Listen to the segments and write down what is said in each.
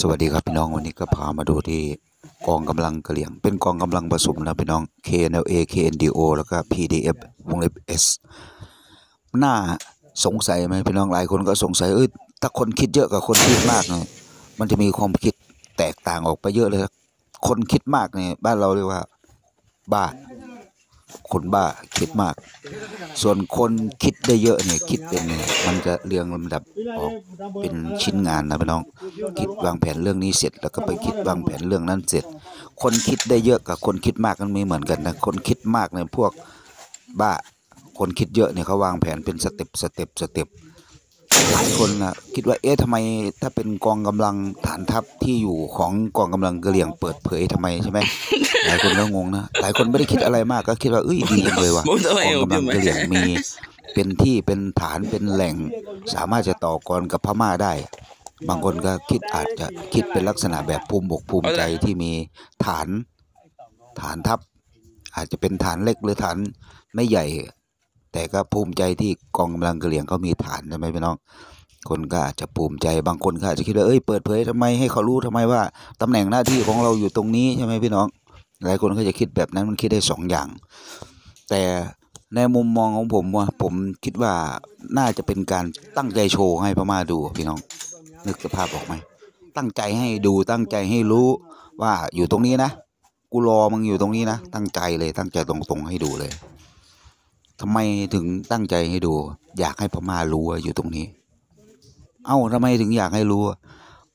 สวัสดีครับ พี่น้องวันนี้ก็พามาดูที่กองกำลังกระเหลี่ยง เป็นกองกำลังผสมนะพี่น้อง KNLA KNDO แล้วก็ PDF วงเล็บ S น่าสงสัยไหมพี่น้องหลายคนก็สงสัยเอ้ยถ้าคนคิดเยอะกับคนคิดมากเนี่ยมันจะมีความคิดแตกต่างออกไปเยอะเลย คนคิดมากเนี่ยบ้านเราเรียกว่าบ้าคนบ้าคิดมาก ส่วนคนคิดได้เยอะเนี่ยคิดเป็นมันจะเรียงลำดับออกเป็นชิ้นงานนะพี่น้องคิดวางแผนเรื่องนี้เสร็จ แล้วก็ไปคิดวางแผนเรื่องนั้นเสร็จ คนคิดได้เยอะกับคนคิดมากกันไม่เหมือนกันนะคนคิดมากเนี่ยพวกบ้า คนคิดเยอะเนี่ยเขาวางแผนเป็นสเต็ปสเต็ปสเต็ปหลายคนนะคิดว่าเอ๊ะทำไมถ้าเป็นกองกำลังฐานทัพที่อยู่ของกองกำลังกระเหลี่ยงเปิดเผยทำไมใช่ไหมหลายคนก็งงนะ หลายคนไม่ได้คิดอะไรมากก็คิดว่าเอ้ยดีเลยว่ะกองกำลังเกลี่ยงมี เป็นที่เป็นฐานเป็นแหล่ง สามารถจะต่อกรกับพม่าได้ บางคนก็คิดอาจจะคิดเป็นลักษณะแบบภูมิบกภูมิใจที่มีฐานฐานทัพ อาจจะเป็นฐานเล็กหรือฐานไม่ใหญ่ แต่ก็ภูมิใจที่กองกำลังเกลี่ยงเขามีฐานใช่ไหมพี่น้องคนก็อาจจะภูมิใจบางคนก็อาจจะคิดว่าเอ้ยเปิดเผย ทำไมให้เขารู้ทำไมว่า ตำแหน่งหน้าที่ของเราอยู่ตรงนี้ใช่ไหมพี่น้องหลายคนก็จะคิดแบบนั้นมันคิดได้สองอย่าง แต่ในมุมมองของผมว่าผมคิดว่าน่าจะเป็นการตั้งใจโชว์ให้พม่าดู พี่น้อง นึกสภาพออกไหมตั้งใจให้ดูตั้งใจให้รู้ว่าอยู่ตรงนี้นะกูรอมึงอยู่ตรงนี้นะ ตั้งใจเลยตั้งใจตรง ๆ ให้ดูเลย ทำไมถึงตั้งใจให้ดู อยากให้พม่ารู้ว่าอยู่ตรงนี้ เอ้าทำไมถึงอยากให้รู้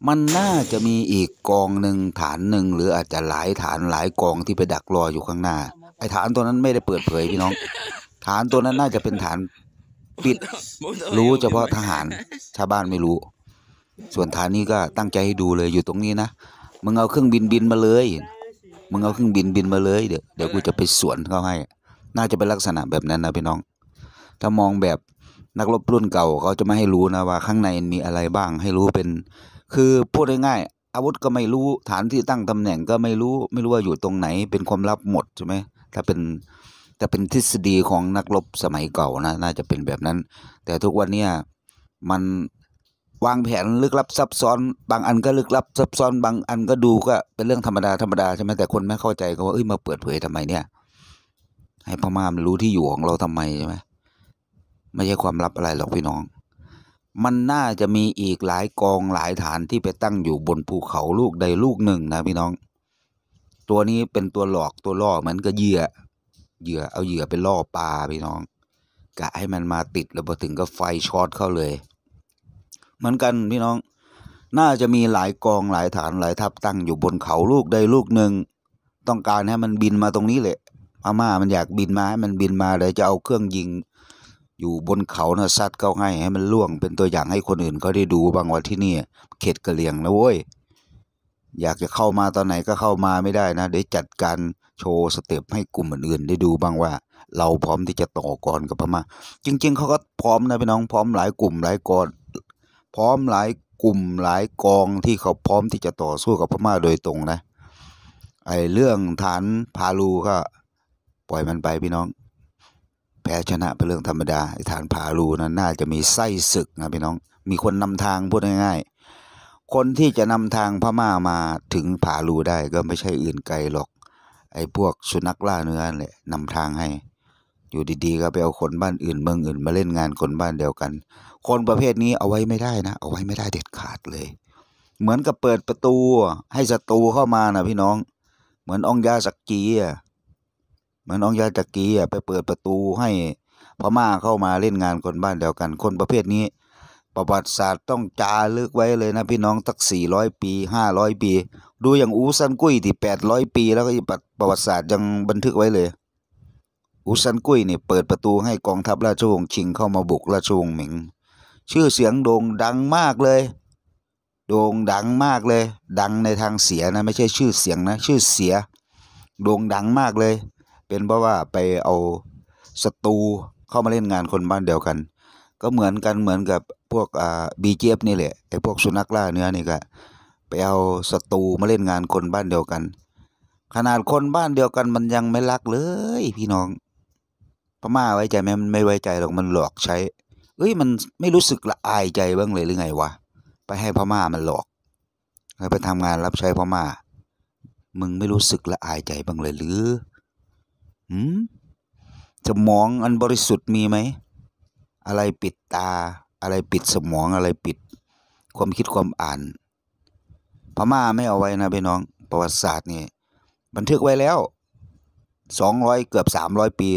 มันน่าจะมีอีกกองหนึ่งฐานหนึ่งหรืออาจจะหลายฐานหลายกองที่ไปดักรออยู่ข้างหน้าไอ้ฐานตัวนั้นไม่ได้เปิดเผยพี่น้อง ฐานตัวนั้นน่าจะเป็นฐานปิด รู้เฉพาะทหารชาวบ้านไม่รู้ ส่วนฐานนี้ก็ตั้งใจให้ดูเลยอยู่ตรงนี้นะ มึงเอาเครื่องบินบินมาเลย มึงเอาเครื่องบินบินมาเลยเดี๋ยว เดี๋ยวกูจะไปสวนเขาให้ น่าจะเป็นลักษณะแบบนั้นนะพี่น้อง ถ้ามองแบบนักรบรุ่นเก่าเขาจะไม่ให้รู้นะว่า ข้างในมีอะไรบ้าง ให้รู้เป็นคือ พูดง่ายๆอาวุธก็ไม่รู้ฐานที่ตั้งตำแหน่งก็ไม่รู้ไม่รู้ว่าอยู่ตรงไหน เป็นความลับหมดใช่ไหมถ้าเป็นแต่เป็นทฤษฎีของนักรบสมัยเก่านะน่าจะเป็นแบบนั้น แต่ทุกวันนี้มันวางแผนลึกลับซับซ้อน บางอันก็ลึกลับซับซ้อนบางอันก็ดูก็เป็นเรื่องธรรมดาธรรมดาใช่ไหมแต่คนไม่เข้าใจก็ว่าเอ้ยมาเปิดเผยทำไมเนี่ย ให้พม่ามันรู้ที่อยู่ของเราทำไมใช่ไหมไม่ใช่ความลับอะไรหรอกพี่น้องมันน่าจะมีอีกหลายกองหลายฐานที่ไปตั้งอยู่บนภูเขาลูกใดลูกหนึ่งนะพี่น้อง ตัวนี้เป็นตัวหลอกตัวล่อเหมือนกับเหยื่อเหยื่อเอาเหยื่อไปล่อปลาพี่น้องกะให้มันมาติดแล้วพอถึงก็ไฟช็อตเข้าเลยเหมือนกันพี่น้อง น่าจะมีหลายกองหลายฐานหลายทัพตั้งอยู่บนเขาลูกใดลูกหนึ่งต้องการให้มันบินมาตรงนี้แหละพม่ามันอยากบินมาให้มันบินมาเลยจะเอาเครื่องยิงอยู่บนเขานะซัดเข้าให้ให้มันล่วงเป็นตัวอย่างให้คนอื่นเขาได้ดูบางวันที่นี่เขตกระเลียงนะเว้ยอยากจะเข้ามาตอนไหนก็เข้ามาไม่ได้นะเดี๋ยวจัดการโชว์สเต็ปให้กลุ่มอื่นๆได้ดูบ้างว่า เราพร้อมที่จะต่อกรกับพม่า จริง ๆเขาก็พร้อมนะพี่น้อง พร้อมหลายกลุ่มหลายกองพร้อมหลายกลุ่มหลายกองที่เขาพร้อมที่จะต่อสู้กับพม่าโดยตรงนะ ไอ้เรื่องฐานพาลูก็ ปล่อยมันไปพี่น้องแพ้ชนะ เป็นเรื่องธรรมดาฐานผาลูนั้นน่าจะมีไส้ศึกนะ พี่น้อง มีคนนำทางพูดง่ายๆ คนที่จะนำทางพม่ามาถึงผาลูได้ ก็ไม่ใช่อื่นไกลหรอก ไอ้พวกสุนัขล่าเนื้อแหละนำทางให้ อยู่ดีๆก็ไปเอาคนบ้านอื่นเมืองอื่น มาเล่นงานคนบ้านเดียวกัน คนประเภทนี้เอาไว้ไม่ได้นะ เอาไว้ไม่ได้เด็ดขาดเลย เหมือนกับเปิดประตูให้ศัตรูเข้ามานะพี่น้อง เหมือนองยาสักกีอ่ะเหมือนน้องยาตะกรีอ่ะไปเปิดประตูให้พม่าเข้ามาเล่นงานคนบ้านเดียวกันคนประเภทนี้ ประวัติศาสตร์ต้องจารึกไว้เลยนะ พี่น้องตักสี่ร้อยปีห้าร้อยปีดูอย่างอูซันกุ้ยที่แปดร้อยปี แล้วก็ประวัติศาสตร์ยังบันทึกไว้เลยอูซันกุ้ยเนี่ยเปิดประตูให้กองทัพราชวงศ์ชิงเข้ามาบุกราชวงศ์หมิง ชื่อเสียงโด่งดังมากเลย โด่งดังมากเลย ดังในทางเสียนะ ไม่ใช่ชื่อเสียงนะ ชื่อเสีย โด่งดังมากเลยเป็นเพราะว่าไปเอาศัตรูเข้ามาเล่นงานคนบ้านเดียวกัน ก็เหมือนกันเหมือนกับพวกอ่าบีเจฟนี่แหละไอ้พวกสุนัขล่าเนื้อนี่ก็ไปเอาศัตรูมาเล่นงานคนบ้านเดียวกัน ขนาดคนบ้านเดียวกันมันยังไม่รักเลยพี่น้อง พม่าไว้ใจไหมมันไม่ไว้ใจหรอกมันหลอกใช้ เอ้ยมันไม่รู้สึกละอายใจบ้างเลยหรือไงวะไปให้พม่ามันหลอกแล้วไปทำงานรับใช้พม่ามึงไม่รู้สึกละอายใจบ้างเลยหรือหืมสมองอันบริสุทธิ์มีไหม อะไรปิดตา อะไรปิดสมอง อะไรปิด ความคิดความอ่าน พม่าไม่เอาไว้นะพี่น้อง ประวัติศาสตร์นี่ บันทึกไว้แล้วสองร้อยเกือบสามร้อยปี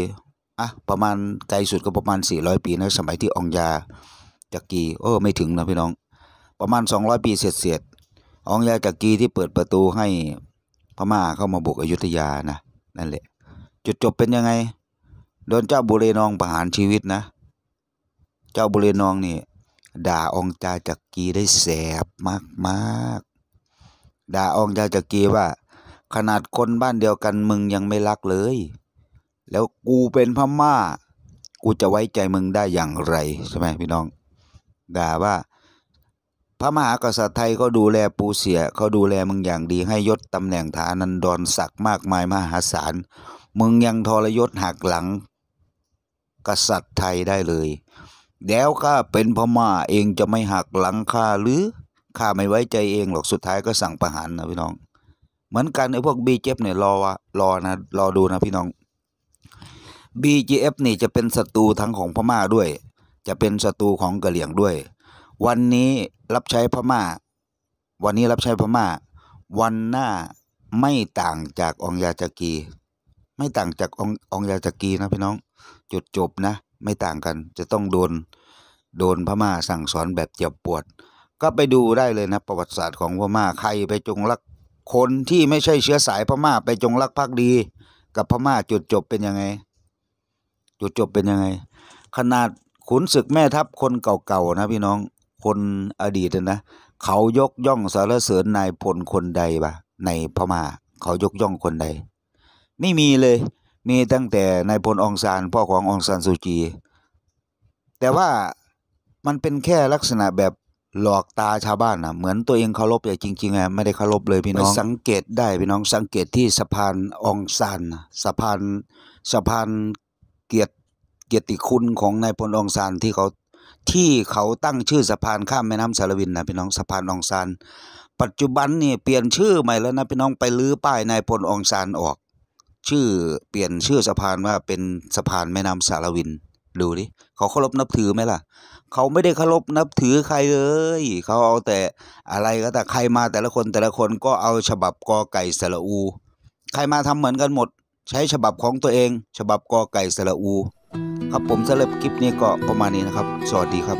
อ่ะประมาณไกลสุดก็ประมาณสี่ร้อยปีนะสมัยที่องยาจักกีเออไม่ถึงนะพี่น้อง ประมาณสองร้อยปีเศษๆองยาจักกีที่เปิดประตูให้พม่าเข้ามาบุกอยุธยานะนั่นแหละจุดจบเป็นยังไง โดนเจ้าบุเรนองประหารชีวิตนะ เจ้าบุเรนองนี่ ด่าองจาจักกีได้แสบมากมากด่าองจาจักกีว่า ขนาดคนบ้านเดียวกันมึงยังไม่รักเลย แล้วกูเป็นพมา่า กูจะไว้ใจมึงได้อย่างไรใช่ไหมพี่น้อง ด่าว่าพระมหากษัตริย์ไทยก็ดูแลปูเสียเขาดูแลมึงอย่างดีให้ยศตำแหน่งฐานันดรศักดิ์มากมาย มหาศาลมึงยังทรยศหักหลังกษัตริย์ไทยได้เลย แล้วข้าเป็นพม่าเองจะไม่หักหลังข้าหรือ ข้าไม่ไว้ใจเองหรอก สุดท้ายก็สั่งประหารนะพี่น้อง เหมือนกันไอ้พวกบีเจฟเนี่ยรอวะรอนะ รอดูนะพี่น้อง BGF นี่จะเป็นศัตรูทั้งของพม่าด้วย จะเป็นศัตรูของกะเหลี่ยงด้วย วันนี้รับใช้พม่า วันนี้รับใช้พม่า วันหน้าไม่ต่างจากองยาจากีไม่ต่างจากององยาจักรีนะพี่น้องจุดจบนะ ไม่ต่างกัน จะต้องโดนโดนพม่าสั่งสอนแบบเจ็บปวด ก็ไปดูได้เลยนะประวัติศาสตร์ของพม่าใครไปจงรักคนที่ไม่ใช่เชื้อสายพม่าไปจงรักภักดี กับพม่าจุดจบเป็นยังไง จุดจบเป็นยังไง ขนาดขุนศึกแม่ทัพคนเก่าๆนะพี่น้องคนอดีตนะเขายกย่องสารเสริญนายพลคนใดบะในพม่าเขายกย่องคนใดไม่มีเลย มีตั้งแต่นายพลองซานพ่อขององซานสุจี แต่ว่ามันเป็นแค่ลักษณะแบบหลอกตาชาวบ้านนะเหมือนตัวเองเคารพแต่จริงๆอะไม่ได้เคารพเลย พี่น้องสังเกตได้พี่น้องสังเกตที่สะพานองซานสะพานสะพานเกียรติเกียรติคุณของนายพลองซานที่เขาที่เขาตั้งชื่อสะพานข้ามแม่น้ำสารวินนะพี่น้องสะพานองซานปัจจุบันนี่เปลี่ยนชื่อใหม่แล้วนะพี่น้องไปลื้อป้ายนายพลองซานออกชื่อเปลี่ยนชื่อสะพานว่าเป็นสะพานแม่น้ำสารวินดูดิเขาเคารพนับถือไหมล่ะ เขาไม่ได้เคารพนับถือใครเลยเขาเอาแต่อะไรก็แต่ใครมาแต่ละคนแต่ละคนก็เอาฉบับกอไก่สระอู ใครมาทำเหมือนกันหมด ใช้ฉบับของตัวเอง ฉบับกอไก่สระอู ครับผมสำหรับคลิปนี้ก็ประมาณนี้นะครับ สวัสดีครับ